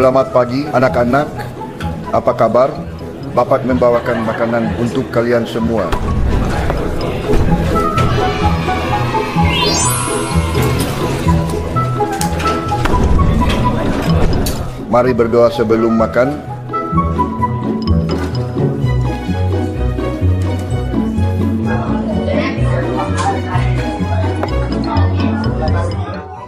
Selamat pagi anak-anak. Apa kabar? Bapak membawakan makanan untuk kalian semua. Mari berdoa sebelum makan.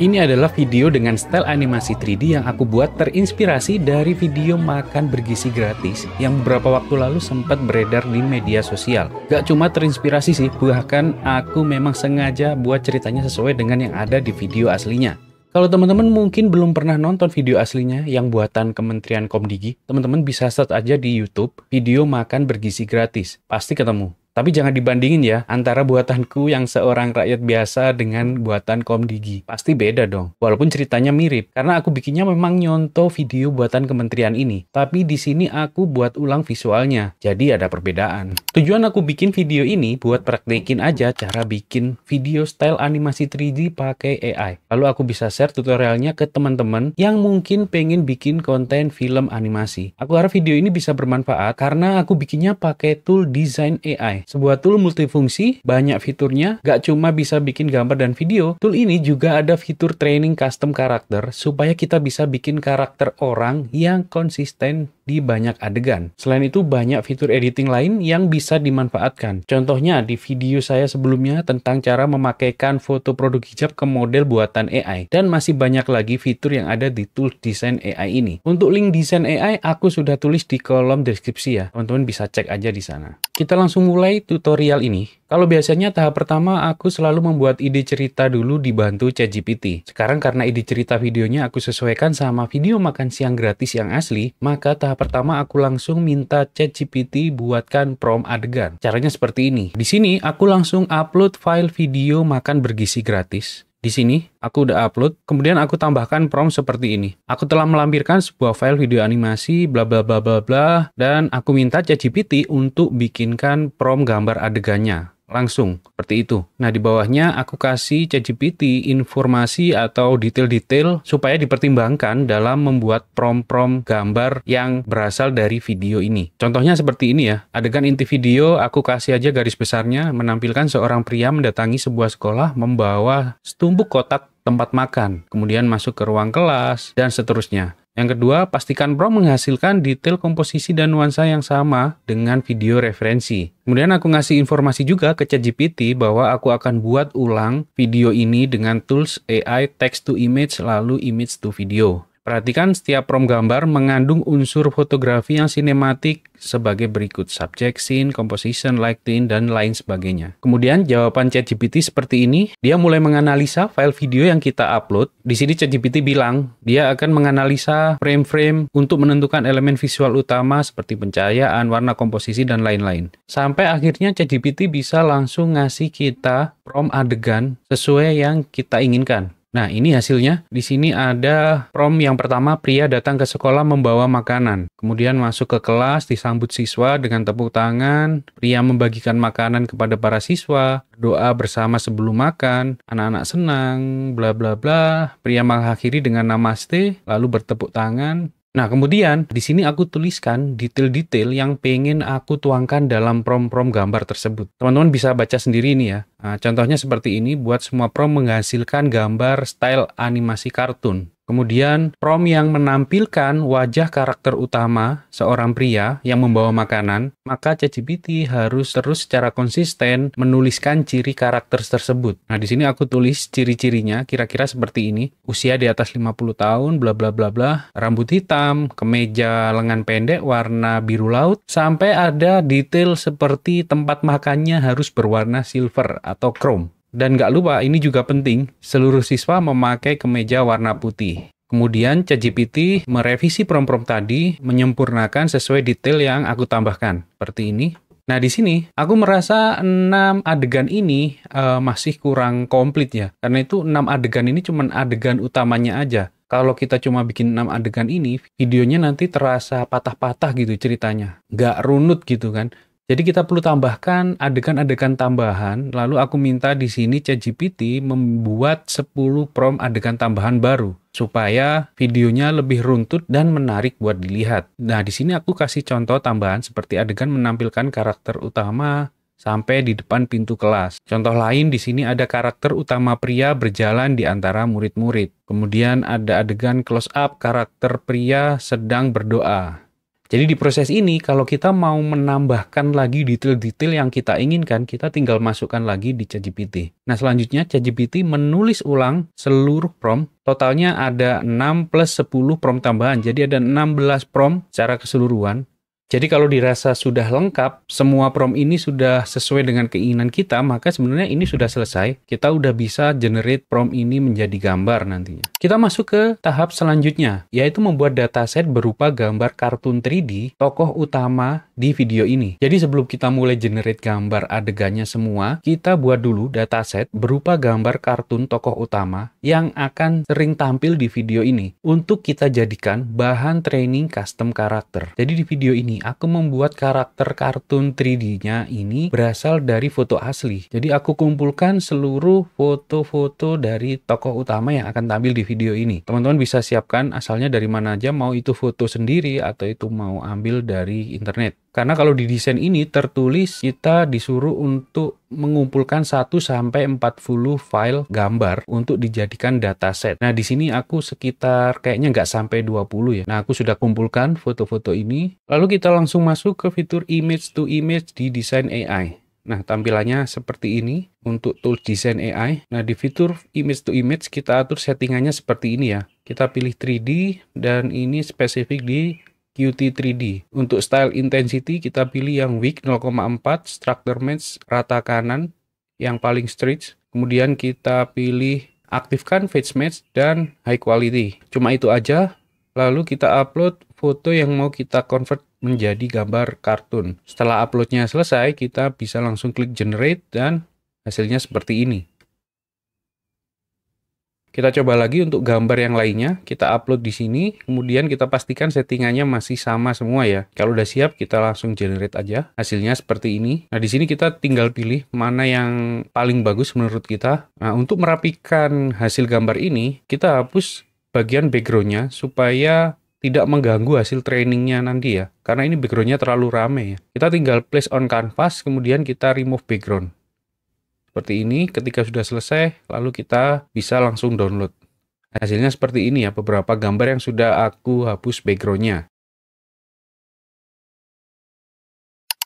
Ini adalah video dengan style animasi 3D yang aku buat terinspirasi dari video makan bergizi gratis yang beberapa waktu lalu sempat beredar di media sosial. Gak cuma terinspirasi sih, bahkan aku memang sengaja buat ceritanya sesuai dengan yang ada di video aslinya. Kalau teman-teman mungkin belum pernah nonton video aslinya yang buatan Kementerian Komdigi, teman-teman bisa search aja di YouTube video makan bergizi gratis. Pasti ketemu. Tapi jangan dibandingin ya antara buatanku yang seorang rakyat biasa dengan buatan Komdigi. Pasti beda dong. Walaupun ceritanya mirip karena aku bikinnya memang nyontoh video buatan kementerian ini, tapi di sini aku buat ulang visualnya. Jadi ada perbedaan. Tujuan aku bikin video ini buat praktekin aja cara bikin video style animasi 3D pakai AI. Lalu aku bisa share tutorialnya ke teman-teman yang mungkin pengen bikin konten film animasi. Aku harap video ini bisa bermanfaat karena aku bikinnya pakai tool design AI. Sebuah tool multifungsi, banyak fiturnya, gak cuma bisa bikin gambar dan video, tool ini juga ada fitur training custom karakter supaya kita bisa bikin karakter orang yang konsisten di banyak adegan. Selain itu, banyak fitur editing lain yang bisa dimanfaatkan. Contohnya di video saya sebelumnya tentang cara memakaikan foto produk hijab ke model buatan AI. Dan masih banyak lagi fitur yang ada di tools desain AI ini. Untuk link desain AI, aku sudah tulis di kolom deskripsi ya. Teman-teman bisa cek aja di sana. Kita langsung mulai tutorial ini. Kalau biasanya tahap pertama aku selalu membuat ide cerita dulu dibantu ChatGPT. Sekarang karena ide cerita videonya aku sesuaikan sama video makan siang gratis yang asli, maka tahap Nah, pertama aku langsung minta ChatGPT buatkan prom adegan. Caranya seperti ini. Di sini aku langsung upload file video makan bergizi gratis. Di sini aku udah upload, kemudian aku tambahkan prom seperti ini. Aku telah melampirkan sebuah file video animasi bla bla bla bla bla dan aku minta ChatGPT untuk bikinkan prom gambar adegannya langsung seperti itu. Nah di bawahnya aku kasih ChatGPT informasi atau detail-detail supaya dipertimbangkan dalam membuat prom-prom gambar yang berasal dari video ini. Contohnya seperti ini ya, adegan inti video aku kasih aja garis besarnya menampilkan seorang pria mendatangi sebuah sekolah membawa setumpuk kotak tempat makan, kemudian masuk ke ruang kelas, dan seterusnya. Yang kedua, pastikan Pro menghasilkan detail komposisi dan nuansa yang sama dengan video referensi. Kemudian aku ngasih informasi juga ke ChatGPT bahwa aku akan buat ulang video ini dengan tools AI text to image lalu image to video. Perhatikan setiap prom gambar mengandung unsur fotografi yang sinematik sebagai berikut subject scene, composition, lighting, dan lain sebagainya. Kemudian jawaban ChatGPT seperti ini, dia mulai menganalisa file video yang kita upload. Di sini ChatGPT bilang, dia akan menganalisa frame-frame untuk menentukan elemen visual utama seperti pencahayaan, warna komposisi, dan lain-lain. Sampai akhirnya ChatGPT bisa langsung ngasih kita prom adegan sesuai yang kita inginkan. Nah, ini hasilnya. Di sini ada prom yang pertama, pria datang ke sekolah membawa makanan. Kemudian masuk ke kelas, disambut siswa dengan tepuk tangan. Pria membagikan makanan kepada para siswa. Doa bersama sebelum makan. Anak-anak senang, bla bla bla. Pria mengakhiri dengan namaste, lalu bertepuk tangan. Nah, kemudian di sini aku tuliskan detail-detail yang pengen aku tuangkan dalam prom-prom gambar tersebut. Teman-teman bisa baca sendiri ini ya. Nah, contohnya seperti ini buat semua prom menghasilkan gambar style animasi kartun. Kemudian prom yang menampilkan wajah karakter utama seorang pria yang membawa makanan, maka ChatGPT harus terus secara konsisten menuliskan ciri karakter tersebut. Nah, di sini aku tulis ciri-cirinya kira-kira seperti ini. Usia di atas 50 tahun, bla bla bla bla, rambut hitam, kemeja lengan pendek warna biru laut, sampai ada detail seperti tempat makannya harus berwarna silver atau chrome. Dan gak lupa ini juga penting, seluruh siswa memakai kemeja warna putih. Kemudian ChatGPT merevisi prom-prom tadi, menyempurnakan sesuai detail yang aku tambahkan, seperti ini. Nah, di sini aku merasa 6 adegan ini uh, masih kurang komplit ya. Karena itu 6 adegan ini cuma adegan utamanya aja. Kalau kita cuma bikin 6 adegan ini, videonya nanti terasa patah-patah gitu ceritanya. Nggak runut gitu kan. Jadi kita perlu tambahkan adegan-adegan tambahan, lalu aku minta di sini ChatGPT membuat 10 prompt adegan tambahan baru supaya videonya lebih runtut dan menarik buat dilihat. Nah, di sini aku kasih contoh tambahan seperti adegan menampilkan karakter utama sampai di depan pintu kelas. Contoh lain di sini ada karakter utama pria berjalan di antara murid-murid. Kemudian ada adegan close up karakter pria sedang berdoa. Jadi di proses ini kalau kita mau menambahkan lagi detail-detail yang kita inginkan, kita tinggal masukkan lagi di ChatGPT. Nah selanjutnya ChatGPT menulis ulang seluruh prompt. Totalnya ada 6 plus 10 prompt tambahan. Jadi ada 16 prompt secara keseluruhan. Jadi kalau dirasa sudah lengkap, semua prom ini sudah sesuai dengan keinginan kita, maka sebenarnya ini sudah selesai. Kita udah bisa generate prom ini menjadi gambar nantinya. Kita masuk ke tahap selanjutnya, yaitu membuat dataset berupa gambar kartun 3D tokoh utama di video ini. Jadi sebelum kita mulai generate gambar adegannya semua, kita buat dulu dataset berupa gambar kartun tokoh utama yang akan sering tampil di video ini untuk kita jadikan bahan training custom karakter. Jadi di video ini aku membuat karakter kartun 3D-nya ini berasal dari foto asli. Jadi aku kumpulkan seluruh foto-foto dari tokoh utama yang akan tampil di video ini. Teman-teman bisa siapkan asalnya dari mana aja, mau itu foto sendiri atau itu mau ambil dari internet. Karena kalau di desain ini tertulis kita disuruh untuk mengumpulkan 1 sampai 40 file gambar untuk dijadikan dataset. Nah, di sini aku sekitar kayaknya nggak sampai 20 ya. Nah, aku sudah kumpulkan foto-foto ini. Lalu kita langsung masuk ke fitur image to image di Design AI. Nah, tampilannya seperti ini untuk tool Design AI. Nah, di fitur image to image kita atur settingannya seperti ini ya. Kita pilih 3D dan ini spesifik di QT 3D. Untuk style intensity kita pilih yang weak 0,4, structure match rata kanan yang paling stretch. Kemudian kita pilih aktifkan face match dan high quality. Cuma itu aja. Lalu kita upload foto yang mau kita convert menjadi gambar kartun. Setelah uploadnya selesai, kita bisa langsung klik generate dan hasilnya seperti ini. Kita coba lagi untuk gambar yang lainnya, kita upload di sini, kemudian kita pastikan settingannya masih sama semua ya. Kalau udah siap, kita langsung generate aja. Hasilnya seperti ini. Nah, di sini kita tinggal pilih mana yang paling bagus menurut kita. Nah, untuk merapikan hasil gambar ini, kita hapus bagian backgroundnya supaya tidak mengganggu hasil trainingnya nanti ya. Karena ini backgroundnya terlalu rame ya. Kita tinggal place on canvas, kemudian kita remove background seperti ini. Ketika sudah selesai, lalu kita bisa langsung download. Hasilnya seperti ini ya, beberapa gambar yang sudah aku hapus backgroundnya.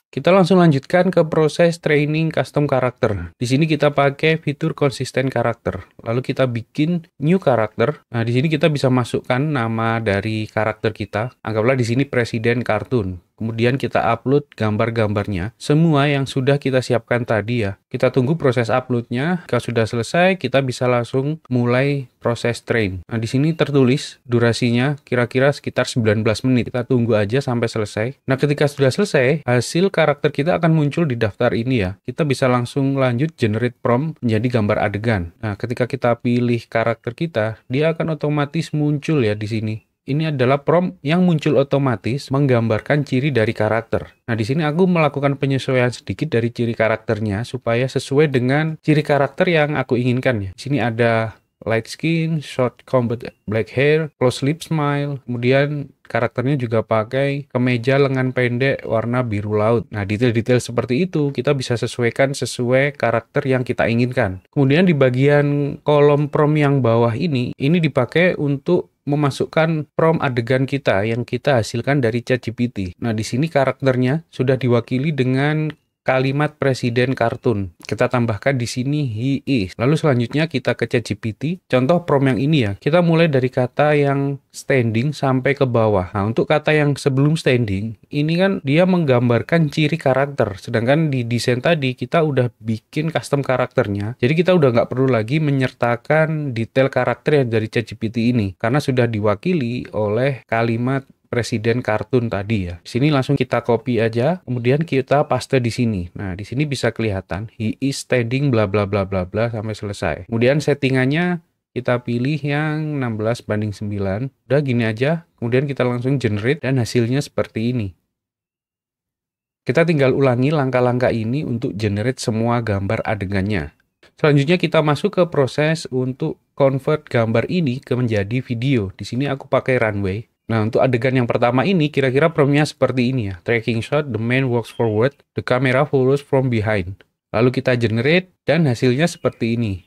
Kita langsung lanjutkan ke proses training custom karakter. Di sini kita pakai fitur konsisten karakter. Lalu kita bikin new karakter. Nah, di sini kita bisa masukkan nama dari karakter kita. Anggaplah di sini presiden kartun. Kemudian kita upload gambar-gambarnya. Semua yang sudah kita siapkan tadi ya. Kita tunggu proses uploadnya. Kalau sudah selesai, kita bisa langsung mulai proses train. Nah, di sini tertulis durasinya kira-kira sekitar 19 menit. Kita tunggu aja sampai selesai. Nah, ketika sudah selesai, hasil karakter kita akan muncul di daftar ini ya. Kita bisa langsung lanjut generate prompt menjadi gambar adegan. Nah, ketika kita pilih karakter kita, dia akan otomatis muncul ya di sini. Ini adalah prompt yang muncul otomatis menggambarkan ciri dari karakter. Nah, di sini aku melakukan penyesuaian sedikit dari ciri karakternya supaya sesuai dengan ciri karakter yang aku inginkan ya. Di sini ada light skin, short combat black hair, close lip smile, kemudian karakternya juga pakai kemeja lengan pendek warna biru laut. Nah, detail-detail seperti itu kita bisa sesuaikan sesuai karakter yang kita inginkan. Kemudian di bagian kolom prom yang bawah ini, ini dipakai untuk memasukkan prompt adegan kita yang kita hasilkan dari ChatGPT. Nah, di sini karakternya sudah diwakili dengan kalimat presiden kartun. Kita tambahkan di sini he is. Lalu selanjutnya kita ke ChatGPT. Contoh prom yang ini ya. Kita mulai dari kata yang standing sampai ke bawah. Nah, untuk kata yang sebelum standing, ini kan dia menggambarkan ciri karakter. Sedangkan di desain tadi kita udah bikin custom karakternya. Jadi kita udah nggak perlu lagi menyertakan detail karakter yang dari ChatGPT ini karena sudah diwakili oleh kalimat presiden kartun tadi ya. Di sini langsung kita copy aja, kemudian kita paste di sini. Nah, di sini bisa kelihatan he is standing bla bla bla bla bla sampai selesai. Kemudian settingannya kita pilih yang 16 banding 9. Udah gini aja, kemudian kita langsung generate dan hasilnya seperti ini. Kita tinggal ulangi langkah-langkah ini untuk generate semua gambar adegannya. Selanjutnya kita masuk ke proses untuk convert gambar ini ke menjadi video. Di sini aku pakai runway. Nah, untuk adegan yang pertama ini kira-kira promnya seperti ini ya. Tracking shot, the man walks forward, the camera follows from behind. Lalu kita generate dan hasilnya seperti ini.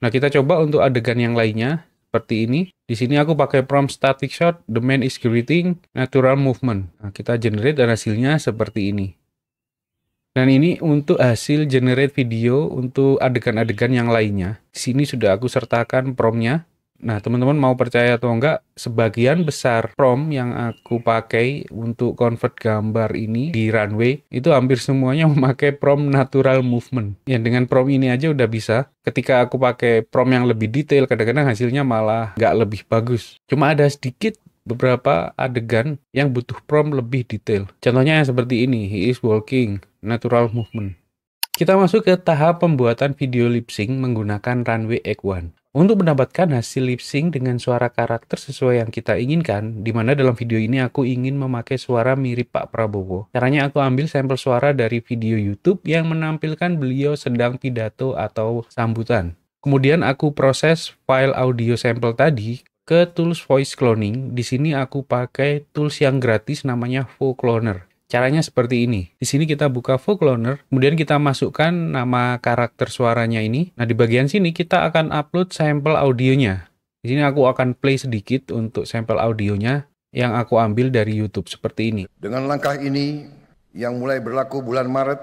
Nah, kita coba untuk adegan yang lainnya seperti ini. Di sini aku pakai prompt static shot, the man is greeting, natural movement. Nah, kita generate dan hasilnya seperti ini. Dan ini untuk hasil generate video untuk adegan-adegan yang lainnya. Di sini sudah aku sertakan promnya. Nah, teman-teman mau percaya atau enggak, sebagian besar prom yang aku pakai untuk convert gambar ini di runway, itu hampir semuanya memakai prom natural movement. Ya, dengan prom ini aja udah bisa. Ketika aku pakai prom yang lebih detail, kadang-kadang hasilnya malah nggak lebih bagus. Cuma ada sedikit beberapa adegan yang butuh prom lebih detail. Contohnya yang seperti ini, he is walking, natural movement. Kita masuk ke tahap pembuatan video lip sync menggunakan Runway Egg 1. Untuk mendapatkan hasil lip sync dengan suara karakter sesuai yang kita inginkan, di mana dalam video ini aku ingin memakai suara mirip Pak Prabowo. Caranya aku ambil sampel suara dari video YouTube yang menampilkan beliau sedang pidato atau sambutan. Kemudian aku proses file audio sampel tadi ke tools voice cloning. Di sini aku pakai tools yang gratis namanya VoCloner. Caranya seperti ini. Di sini kita buka full cloner, kemudian kita masukkan nama karakter suaranya ini. Nah, di bagian sini kita akan upload sampel audionya. Di sini aku akan play sedikit untuk sampel audionya yang aku ambil dari YouTube seperti ini. Dengan langkah ini yang mulai berlaku bulan Maret.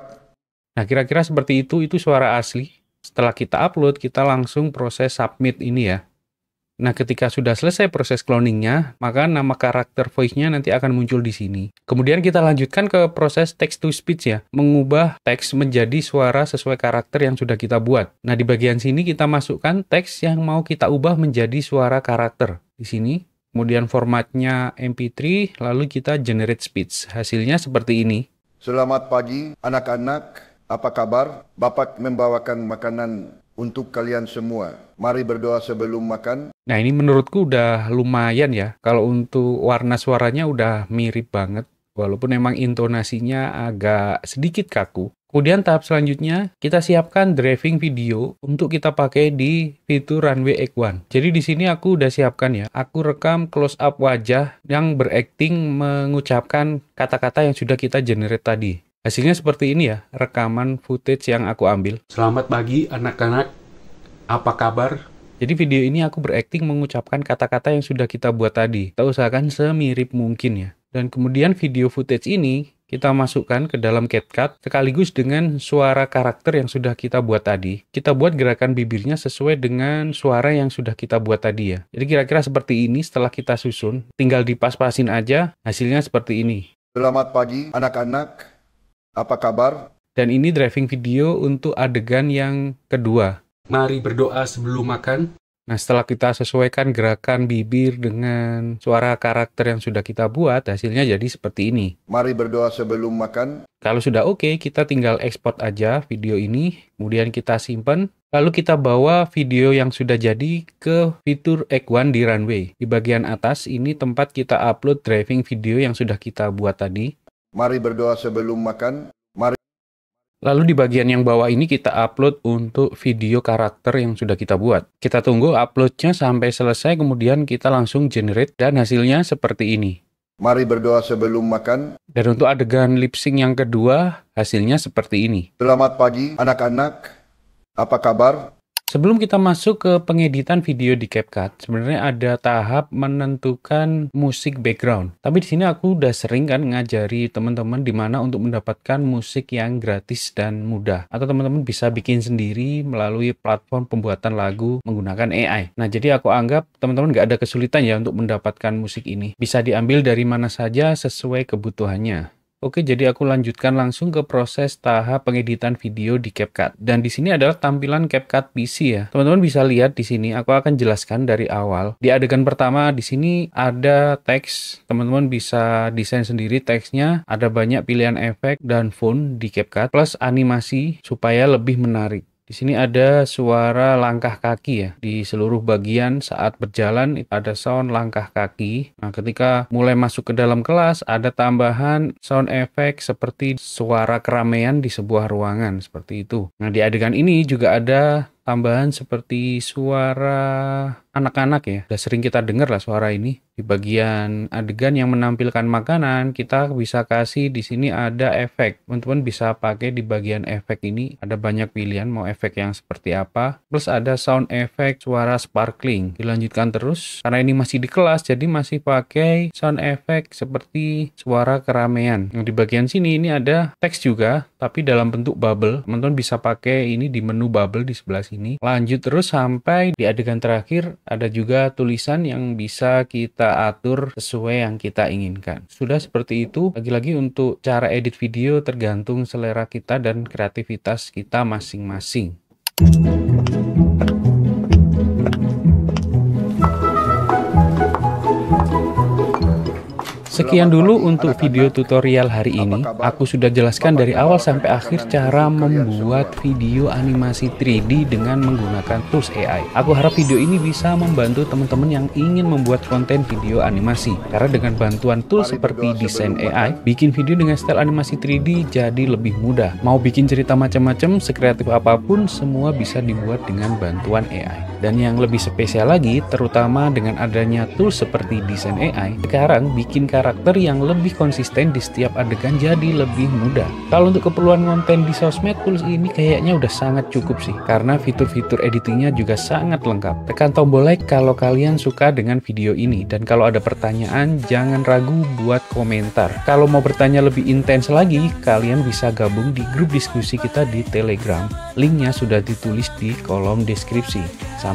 Nah, kira-kira seperti itu itu suara asli. Setelah kita upload, kita langsung proses submit ini ya. Nah, ketika sudah selesai proses cloningnya, maka nama karakter voice-nya nanti akan muncul di sini. Kemudian kita lanjutkan ke proses text to speech ya, mengubah teks menjadi suara sesuai karakter yang sudah kita buat. Nah, di bagian sini kita masukkan teks yang mau kita ubah menjadi suara karakter. Di sini kemudian formatnya MP3, lalu kita generate speech. Hasilnya seperti ini. Selamat pagi anak-anak, apa kabar? Bapak membawakan makanan untuk kalian semua. Mari berdoa sebelum makan. Nah ini menurutku udah lumayan ya. Kalau untuk warna suaranya udah mirip banget. Walaupun emang intonasinya agak sedikit kaku. Kemudian tahap selanjutnya kita siapkan driving video untuk kita pakai di fitur runway x 1. Jadi di sini aku udah siapkan ya. Aku rekam close up wajah yang berakting mengucapkan kata-kata yang sudah kita generate tadi. Hasilnya seperti ini ya, rekaman footage yang aku ambil. Selamat pagi anak-anak, apa kabar? Jadi video ini aku berakting mengucapkan kata-kata yang sudah kita buat tadi. Kita usahakan semirip mungkin ya. Dan kemudian video footage ini kita masukkan ke dalam cut sekaligus dengan suara karakter yang sudah kita buat tadi. Kita buat gerakan bibirnya sesuai dengan suara yang sudah kita buat tadi ya. Jadi kira-kira seperti ini setelah kita susun, tinggal dipas-pasin aja, hasilnya seperti ini. Selamat pagi anak-anak. Apa kabar? Dan ini driving video untuk adegan yang kedua. Mari berdoa sebelum makan. Nah, setelah kita sesuaikan gerakan bibir dengan suara karakter yang sudah kita buat, hasilnya jadi seperti ini. Mari berdoa sebelum makan. Kalau sudah oke, okay, kita tinggal ekspor aja video ini, kemudian kita simpan. Lalu kita bawa video yang sudah jadi ke fitur Egg One di Runway. Di bagian atas ini tempat kita upload driving video yang sudah kita buat tadi. Mari berdoa sebelum makan. Mari. Lalu di bagian yang bawah ini kita upload untuk video karakter yang sudah kita buat. Kita tunggu uploadnya sampai selesai kemudian kita langsung generate dan hasilnya seperti ini. Mari berdoa sebelum makan. Dan untuk adegan lipsing yang kedua hasilnya seperti ini. Selamat pagi anak-anak. Apa kabar? Sebelum kita masuk ke pengeditan video di CapCut, sebenarnya ada tahap menentukan musik background. Tapi di sini aku udah sering kan ngajari teman-teman di mana untuk mendapatkan musik yang gratis dan mudah. Atau teman-teman bisa bikin sendiri melalui platform pembuatan lagu menggunakan AI. Nah, jadi aku anggap teman-teman nggak ada kesulitan ya untuk mendapatkan musik ini. Bisa diambil dari mana saja sesuai kebutuhannya. Oke, jadi aku lanjutkan langsung ke proses tahap pengeditan video di CapCut. Dan di sini adalah tampilan CapCut PC ya. Teman-teman bisa lihat di sini, aku akan jelaskan dari awal. Di adegan pertama di sini ada teks. Teman-teman bisa desain sendiri teksnya. Ada banyak pilihan efek dan font di CapCut plus animasi supaya lebih menarik. Di sini ada suara langkah kaki ya. Di seluruh bagian saat berjalan ada sound langkah kaki. Nah, ketika mulai masuk ke dalam kelas ada tambahan sound effect seperti suara keramaian di sebuah ruangan seperti itu. Nah, di adegan ini juga ada tambahan seperti suara anak-anak ya. Sudah sering kita dengar lah suara ini. Di bagian adegan yang menampilkan makanan, kita bisa kasih di sini ada efek. Teman-teman bisa pakai di bagian efek ini. Ada banyak pilihan mau efek yang seperti apa. Plus ada sound effect suara sparkling. Dilanjutkan terus. Karena ini masih di kelas, jadi masih pakai sound effect seperti suara keramaian. Yang di bagian sini ini ada teks juga, tapi dalam bentuk bubble. Teman-teman bisa pakai ini di menu bubble di sebelah sini. Lanjut terus sampai di adegan terakhir ada juga tulisan yang bisa kita kita atur sesuai yang kita inginkan. Sudah seperti itu, lagi-lagi untuk cara edit video tergantung selera kita dan kreativitas kita masing-masing. Sekian dulu untuk video tutorial hari ini. Aku sudah jelaskan dari awal sampai akhir cara membuat video animasi 3D dengan menggunakan tools AI. Aku harap video ini bisa membantu teman-teman yang ingin membuat konten video animasi. Karena dengan bantuan tools seperti desain AI, bikin video dengan style animasi 3D jadi lebih mudah. Mau bikin cerita macam-macam, sekreatif apapun, semua bisa dibuat dengan bantuan AI. Dan yang lebih spesial lagi, terutama dengan adanya tool seperti desain AI, sekarang bikin karakter yang lebih konsisten di setiap adegan jadi lebih mudah. Kalau untuk keperluan konten di sosmed, tools ini kayaknya udah sangat cukup sih, karena fitur-fitur editingnya juga sangat lengkap. Tekan tombol like kalau kalian suka dengan video ini, dan kalau ada pertanyaan, jangan ragu buat komentar. Kalau mau bertanya lebih intens lagi, kalian bisa gabung di grup diskusi kita di Telegram. Linknya sudah ditulis di kolom deskripsi. Sampai